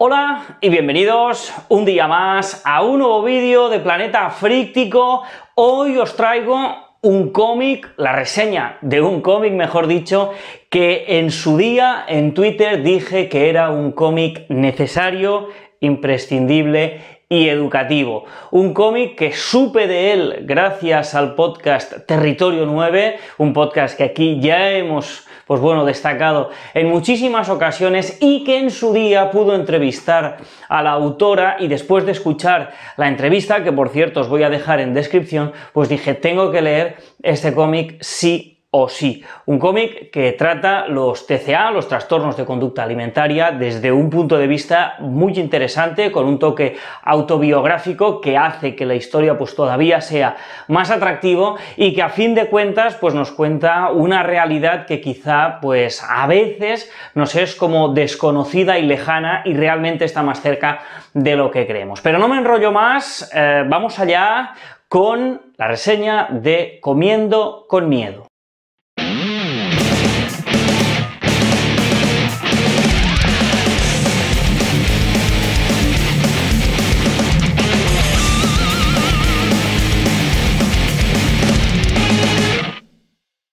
Hola y bienvenidos un día más a un nuevo vídeo de Planeta Fríctico. Hoy os traigo un cómic, la reseña de un cómic, mejor dicho, que en su día en Twitter dije que era un cómic necesario, imprescindible y educativo. Un cómic que supe de él gracias al podcast Territorio 9, un podcast que aquí ya hemos, pues bueno, destacado en muchísimas ocasiones y que en su día pudo entrevistar a la autora y después de escuchar la entrevista, que por cierto os voy a dejar en descripción, pues dije, tengo que leer este cómic sí o sí. Un cómic que trata los TCA, los trastornos de conducta alimentaria, desde un punto de vista muy interesante, con un toque autobiográfico que hace que la historia pues todavía sea más atractivo y que a fin de cuentas pues nos cuenta una realidad que quizá pues a veces nos es como desconocida y lejana y realmente está más cerca de lo que creemos. Pero no me enrollo más, eh, vamos allá con la reseña de Comiendo con Miedo.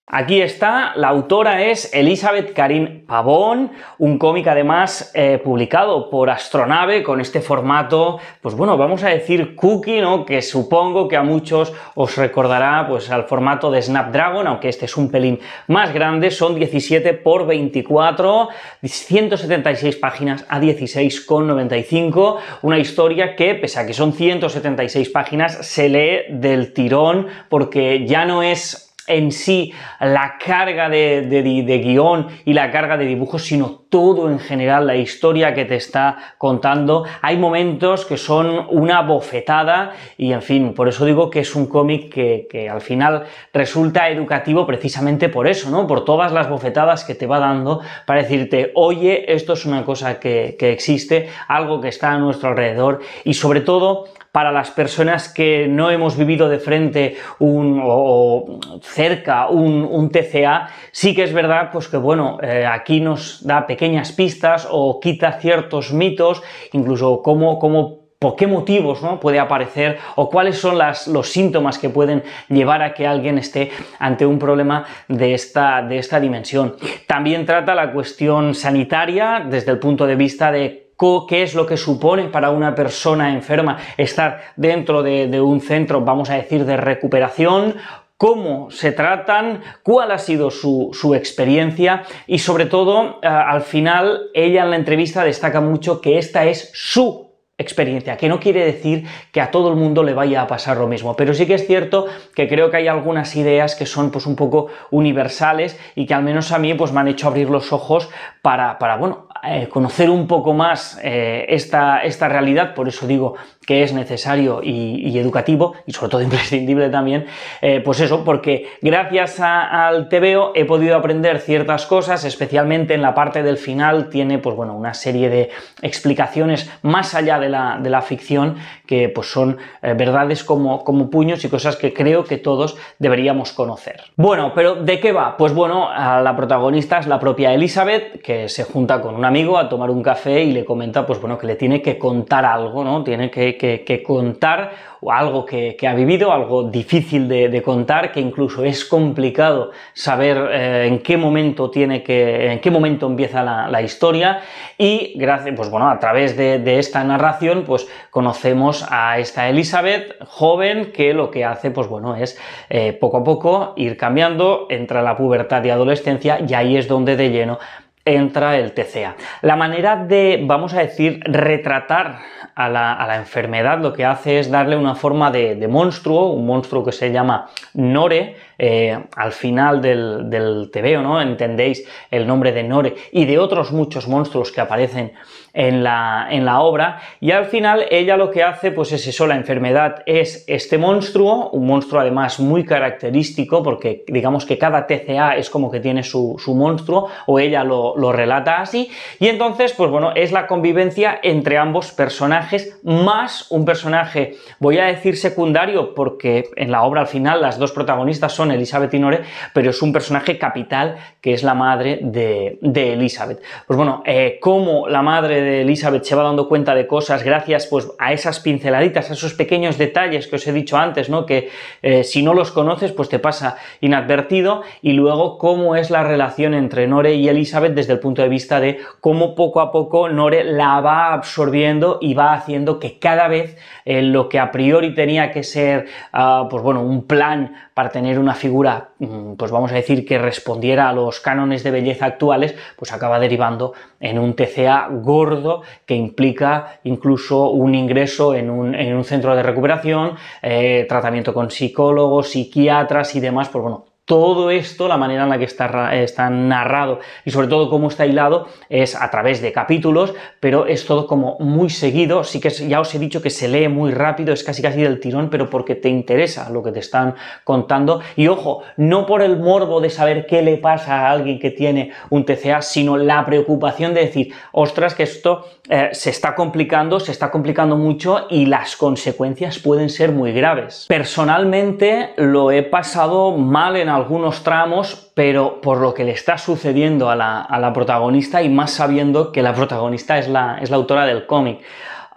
Aquí está, la autora es Elizabeth Karim Pavón, un cómic además eh, publicado por Astronave con este formato, pues bueno, vamos a decir cookie, ¿no? Que supongo que a muchos os recordará pues al formato de Snapdragon, aunque este es un pelín más grande, son 17 por 24, 176 páginas a 16,95, una historia que pese a que son 176 páginas se lee del tirón porque ya no es en sí la carga de, guión y la carga de dibujo, sino todo en general, la historia que te está contando. Hay momentos que son una bofetada y, en fin, por eso digo que es un cómic que, al final resulta educativo precisamente por eso, ¿no? Por todas las bofetadas que te va dando para decirte, oye, esto es una cosa que, existe, algo que está a nuestro alrededor y sobre todo para las personas que no hemos vivido de frente o, cerca un, TCA, sí que es verdad pues que bueno, eh, aquí nos da pequeño pistas o quita ciertos mitos, incluso cómo, cómo por qué motivos ¿no? puede aparecer o cuáles son las, los síntomas que pueden llevar a que alguien esté ante un problema de esta, de esta dimensión. También trata la cuestión sanitaria desde el punto de vista de qué es lo que supone para una persona enferma estar dentro de, de, un centro, vamos a decir, de recuperación, cómo se tratan, cuál ha sido su, experiencia y sobre todo eh, al final ella en la entrevista destaca mucho que esta es su experiencia, que no quiere decir que a todo el mundo le vaya a pasar lo mismo, pero sí que es cierto que creo que hay algunas ideas que son pues un poco universales y que al menos a mí pues me han hecho abrir los ojos para, bueno, eh, conocer un poco más eh, esta, esta realidad, por eso digo que es necesario y, educativo y sobre todo imprescindible también, eh, pues eso, porque gracias a, al TVO he podido aprender ciertas cosas, especialmente en la parte del final tiene pues bueno, una serie de explicaciones más allá de la, ficción que pues son eh, verdades como, como puños y cosas que creo que todos deberíamos conocer. Bueno, pero ¿de qué va? Pues bueno, a la protagonista es la propia Elizabeth que se junta con un amigo a tomar un café y le comenta pues bueno que le tiene que contar algo, ¿no? Tiene que que, contar, o algo que, ha vivido, algo difícil de, contar, que incluso es complicado saber eh, en qué momento tiene que, en qué momento empieza la, historia. Y gracias, pues bueno, a través de, esta narración, pues conocemos a esta Elizabeth joven que lo que hace, pues bueno, es eh, poco a poco ir cambiando, entre la pubertad y adolescencia, y ahí es donde de lleno entra el TCA. La manera de, vamos a decir, retratar a la, enfermedad lo que hace es darle una forma de, de monstruo, un monstruo que se llama Nore, eh, al final del, del tebeo, ¿no? Entendéis el nombre de Nore y de otros muchos monstruos que aparecen en la, en la obra. Y al final ella lo que hace, pues es eso, la enfermedad es este monstruo, un monstruo además muy característico, porque digamos que cada TCA es como que tiene su, monstruo, o ella lo, lo relata así. Y entonces, pues bueno, es la convivencia entre ambos personajes, más un personaje, voy a decir secundario, porque en la obra al final las dos protagonistas son Elizabeth y Nore pero es un personaje capital que es la madre de, Elizabeth. Pues bueno, eh, como la madre de Elizabeth se va dando cuenta de cosas gracias pues, a esas pinceladitas, a esos pequeños detalles que os he dicho antes, ¿no? que eh, si no los conoces pues te pasa inadvertido y luego cómo es la relación entre Nore y Elizabeth desde el punto de vista de cómo poco a poco Nore la va absorbiendo y va haciendo que cada vez eh, lo que a priori tenía que ser ah, pues bueno, un plan para tener una figura, mm, pues vamos a decir, que respondiera a los cánones de belleza actuales, pues acaba derivando en un TCA gordo que implica incluso un ingreso en un, centro de recuperación, eh, tratamiento con psicólogos, psiquiatras y demás, pues bueno, todo esto, la manera en la que está, está, narrado y sobre todo cómo está hilado es a través de capítulos, pero es todo como muy seguido, sí que ya os he dicho que se lee muy rápido, es casi casi del tirón, pero porque te interesa lo que te están contando y ojo, no por el morbo de saber qué le pasa a alguien que tiene un TCA, sino la preocupación de decir, ostras, que esto eh, se está complicando, se está complicando mucho y las consecuencias pueden ser muy graves. Personalmente lo he pasado mal en algunos tramos, pero por lo que le está sucediendo a la, protagonista y más sabiendo que la protagonista es la, autora del cómic.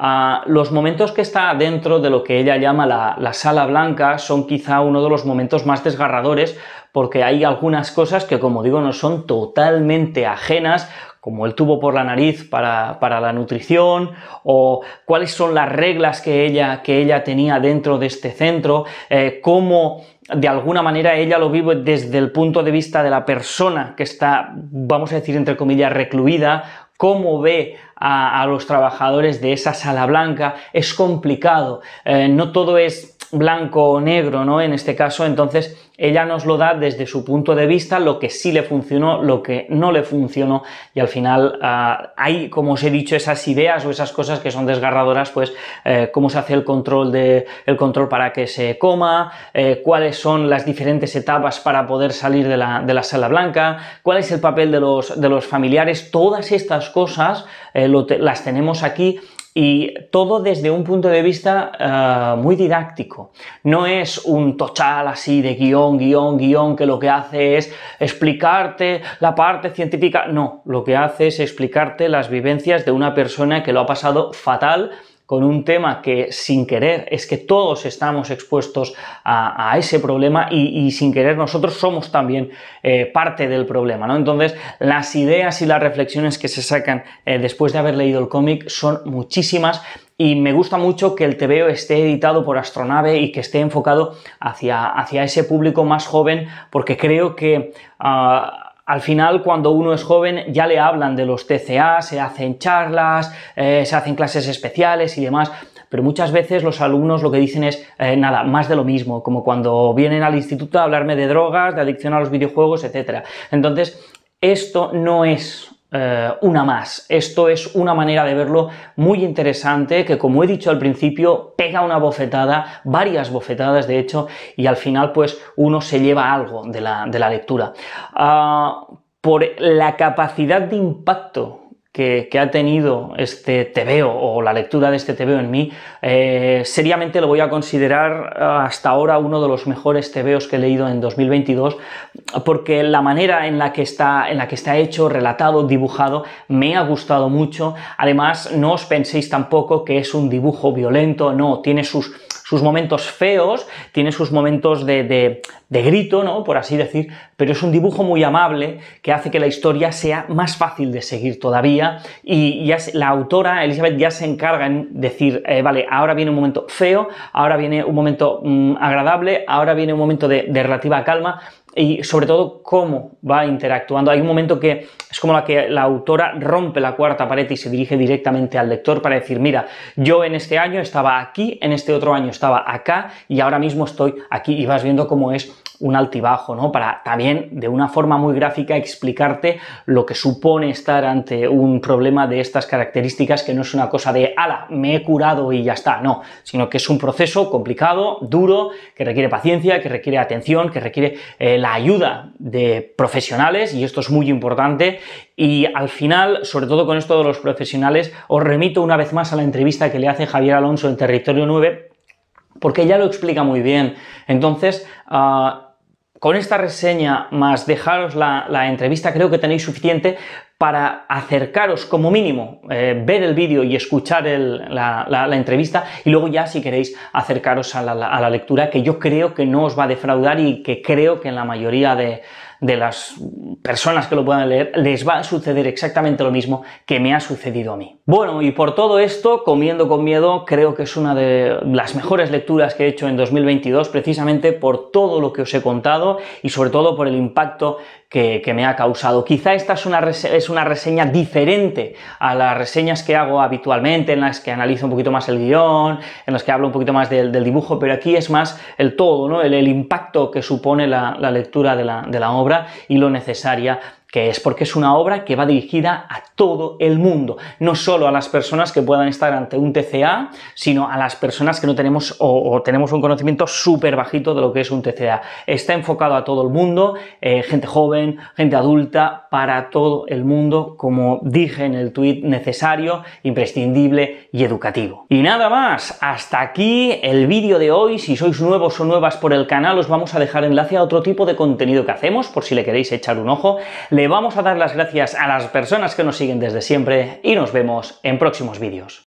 Ah, los momentos que está dentro de lo que ella llama la, sala blanca son quizá uno de los momentos más desgarradores porque hay algunas cosas que, como digo, no son totalmente ajenas, como el tubo por la nariz para, la nutrición, o cuáles son las reglas que ella, tenía dentro de este centro, eh, cómo de alguna manera ella lo vive desde el punto de vista de la persona que está, vamos a decir, entre comillas, recluida, cómo ve a, los trabajadores de esa sala blanca. Es complicado, eh, no todo es blanco o negro, ¿no? En este caso, entonces ella nos lo da desde su punto de vista, lo que sí le funcionó, lo que no le funcionó, y al final ah, hay, como os he dicho, esas ideas o esas cosas que son desgarradoras, pues eh, cómo se hace el control, de, el control para que se coma, eh, cuáles son las diferentes etapas para poder salir de la, sala blanca, cuál es el papel de los, familiares, todas estas cosas las tenemos aquí y todo desde un punto de vista eh, muy didáctico. No es un tochal así de guión, guión, guión, que lo que hace es explicarte la parte científica. No, lo que hace es explicarte las vivencias de una persona que lo ha pasado fatal con un tema que sin querer es que todos estamos expuestos a, ese problema y, sin querer nosotros somos también eh, parte del problema, ¿no? Entonces las ideas y las reflexiones que se sacan eh, después de haber leído el cómic son muchísimas y me gusta mucho que el TVO esté editado por Astronave y que esté enfocado hacia, hacia ese público más joven porque creo que... Ah, al final, cuando uno es joven, ya le hablan de los TCA, se hacen charlas, eh, se hacen clases especiales y demás pero muchas veces los alumnos lo que dicen es eh, nada, más de lo mismo, como cuando vienen al instituto a hablarme de drogas, de adicción a los videojuegos, etc. Entonces, esto no es eh, una más. Esto es una manera de verlo muy interesante que, como he dicho al principio, pega una bofetada, varias bofetadas de hecho, y al final pues uno se lleva algo de la, lectura. Ah, por la capacidad de impacto que, ha tenido este tebeo o la lectura de este tebeo en mí, eh, seriamente lo voy a considerar eh, hasta ahora uno de los mejores tebeos que he leído en 2022, porque la manera en la que está, en la que está hecho, relatado, dibujado, me ha gustado mucho. Además, no os penséis tampoco que es un dibujo violento, no, tiene sus sus momentos feos, tiene sus momentos de, de, grito, ¿no? Por así decir, pero es un dibujo muy amable que hace que la historia sea más fácil de seguir todavía y ya la autora, Elizabeth, ya se encarga en decir, eh, vale, ahora viene un momento feo, ahora viene un momento mm, agradable, ahora viene un momento de, de relativa calma y sobre todo cómo va interactuando. Hay un momento que es como la que la autora rompe la cuarta pared y se dirige directamente al lector para decir, mira, yo en este año estaba aquí, en este otro año estaba acá y ahora mismo estoy aquí y vas viendo cómo es un altibajo, ¿no? Para también de una forma muy gráfica explicarte lo que supone estar ante un problema de estas características que no es una cosa de, ala, me he curado y ya está, no, sino que es un proceso complicado, duro, que requiere paciencia, que requiere atención, que requiere eh, la ayuda de profesionales y esto es muy importante y al final, sobre todo con esto de los profesionales, os remito una vez más a la entrevista que le hace Javier Alonso en Territorio 9 porque ya lo explica muy bien. Entonces, ah, con esta reseña más dejaros la, entrevista, creo que tenéis suficiente para acercaros como mínimo, eh, ver el vídeo y escuchar la, entrevista y luego ya si queréis acercaros a, la, lectura que yo creo que no os va a defraudar y que creo que en la mayoría de las personas que lo puedan leer les va a suceder exactamente lo mismo que me ha sucedido a mí. Bueno, y por todo esto, Comiendo con Miedo creo que es una de las mejores lecturas que he hecho en 2022, precisamente por todo lo que os he contado y sobre todo por el impacto que, me ha causado. Quizá esta es una, es una, reseña diferente a las reseñas que hago habitualmente, en las que analizo un poquito más el guión, en las que hablo un poquito más del, dibujo, pero aquí es más el todo, ¿no? el, impacto que supone la, lectura de la, de la obra y lo necesaria que es porque es una obra que va dirigida a todo el mundo, no solo a las personas que puedan estar ante un TCA, sino a las personas que no tenemos o, tenemos un conocimiento súper bajito de lo que es un TCA. Está enfocado a todo el mundo, eh, gente joven, gente adulta, para todo el mundo, como dije en el tuit, necesario, imprescindible y educativo. Y nada más, hasta aquí el vídeo de hoy. Si sois nuevos o nuevas por el canal, os vamos a dejar enlace a otro tipo de contenido que hacemos, por si le queréis echar un ojo le vamos a dar las gracias a las personas que nos siguen desde siempre y nos vemos en próximos vídeos.